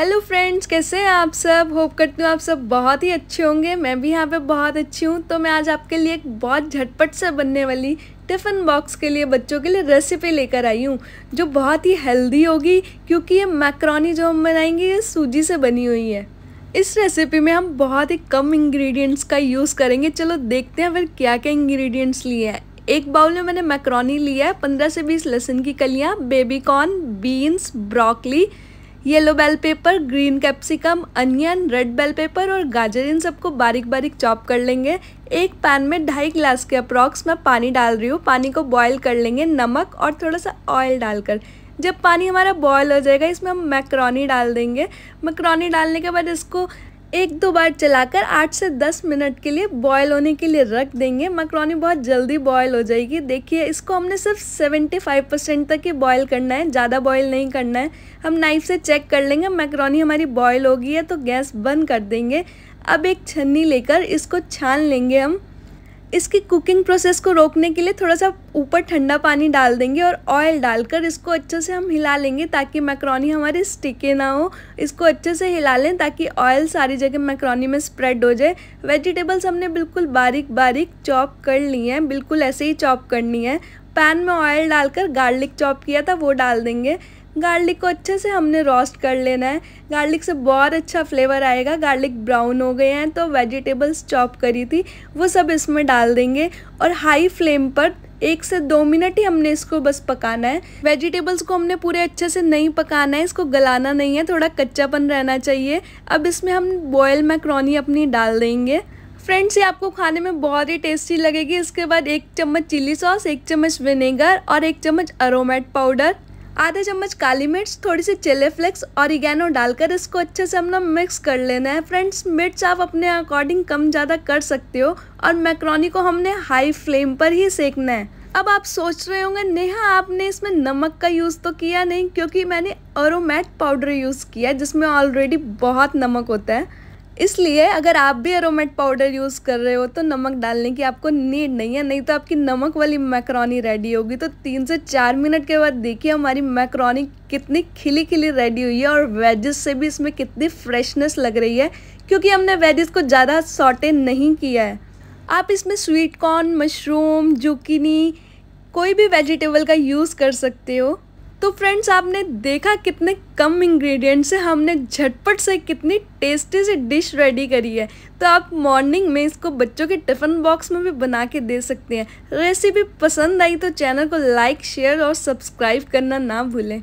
hello friends कैसे हैं आप सब होप करती हूँ आप सब बहुत ही अच्छे होंगे मैं भी यहाँ पे बहुत अच्छी हूँ तो मैं आज आपके लिए एक बहुत झटपट से बनने वाली टिफ़िन बॉक्स के लिए बच्चों के लिए रेसिपी लेकर आई हूँ जो बहुत ही हेल्दी होगी क्योंकि ये मैक्रोनी जो हम बनाएंगे ये सूजी से बनी हुई है इस रेसिपी में हम बहुत ही कम इंग्रीडियंट्स का यूज़ करेंगे चलो देखते हैं फिर क्या क्या इंग्रीडियंट्स लिए हैं एक बाउल में मैंने मैक्रोनी लिया है पंद्रह से बीस लहसुन की कलियाँ baby corn beans broccoli yellow bell pepper green capsicum onion red bell pepper और गाजर इन सबको बारीक बारीक चॉप कर लेंगे एक पैन में ढाई गिलास के अप्रॉक्स मैं पानी डाल रही हूँ पानी को बॉयल कर लेंगे नमक और थोड़ा सा ऑयल डालकर जब पानी हमारा बॉयल हो जाएगा इसमें हम मैक्रोनी डाल देंगे मैक्रोनी डालने के बाद इसको एक दो बार चलाकर आठ से दस मिनट के लिए बॉयल होने के लिए रख देंगे मकरोनी बहुत जल्दी बॉयल हो जाएगी देखिए इसको हमने सिर्फ सेवेंटी फाइव परसेंट तक ही बॉयल करना है ज़्यादा बॉयल नहीं करना है हम नाइफ से चेक कर लेंगे मकरोनी हमारी बॉयल हो गई है तो गैस बंद कर देंगे अब एक छन्नी लेकर इसको छान लेंगे हम इसकी कुकिंग प्रोसेस को रोकने के लिए थोड़ा सा ऊपर ठंडा पानी डाल देंगे और ऑयल डालकर इसको अच्छे से हम हिला लेंगे ताकि मैक्रोनी हमारी स्टिके ना हो इसको अच्छे से हिला लें ताकि ऑयल सारी जगह मैक्रोनी में स्प्रेड हो जाए वेजिटेबल्स हमने बिल्कुल बारीक बारीक चॉप कर ली हैं बिल्कुल ऐसे ही चॉप करनी है पैन में ऑयल डालकर गार्लिक चॉप किया था वो डाल देंगे गार्लिक को अच्छे से हमने रोस्ट कर लेना है गार्लिक से बहुत अच्छा फ्लेवर आएगा गार्लिक ब्राउन हो गए हैं तो वेजिटेबल्स चॉप करी थी वो सब इसमें डाल देंगे और हाई फ्लेम पर एक से दो मिनट ही हमने इसको बस पकाना है वेजिटेबल्स को हमने पूरे अच्छे से नहीं पकाना है इसको गलाना नहीं है थोड़ा कच्चापन रहना चाहिए अब इसमें हम बॉयल मैक्रोनी अपनी डाल देंगे फ्रेंड्स ये आपको खाने में बहुत ही टेस्टी लगेगी इसके बाद एक चम्मच चिली सॉस एक चम्मच विनेगर और एक चम्मच अरोमेट पाउडर आधा चम्मच काली मिर्च थोड़ी सी चिली फ्लेक्स और इगैनो डालकर इसको अच्छे से हमने मिक्स कर लेना है फ्रेंड्स मिर्च आप अपने अकॉर्डिंग कम ज़्यादा कर सकते हो और मैक्रोनी को हमने हाई फ्लेम पर ही सेकना है अब आप सोच रहे होंगे नेहा आपने इसमें नमक का यूज़ तो किया नहीं क्योंकि मैंने अरोमैट पाउडर यूज़ किया जिसमें ऑलरेडी बहुत नमक होता है इसलिए अगर आप भी अरोमेट पाउडर यूज़ कर रहे हो तो नमक डालने की आपको नीड नहीं है नहीं तो आपकी नमक वाली मैक्रोनी रेडी होगी तो तीन से चार मिनट के बाद देखिए हमारी मैक्रोनी कितनी खिली खिली रेडी हुई है और वेजेस से भी इसमें कितनी फ्रेशनेस लग रही है क्योंकि हमने वेजेस को ज़्यादा सॉटे नहीं किया है आप इसमें स्वीट कॉर्न मशरूम जुकीनी कोई भी वेजिटेबल का यूज़ कर सकते हो तो फ्रेंड्स आपने देखा कितने कम इंग्रेडिएंट से हमने झटपट से कितनी टेस्टी सी डिश रेडी करी है तो आप मॉर्निंग में इसको बच्चों के टिफ़िन बॉक्स में भी बना के दे सकते हैं रेसिपी पसंद आई तो चैनल को लाइक शेयर और सब्सक्राइब करना ना भूलें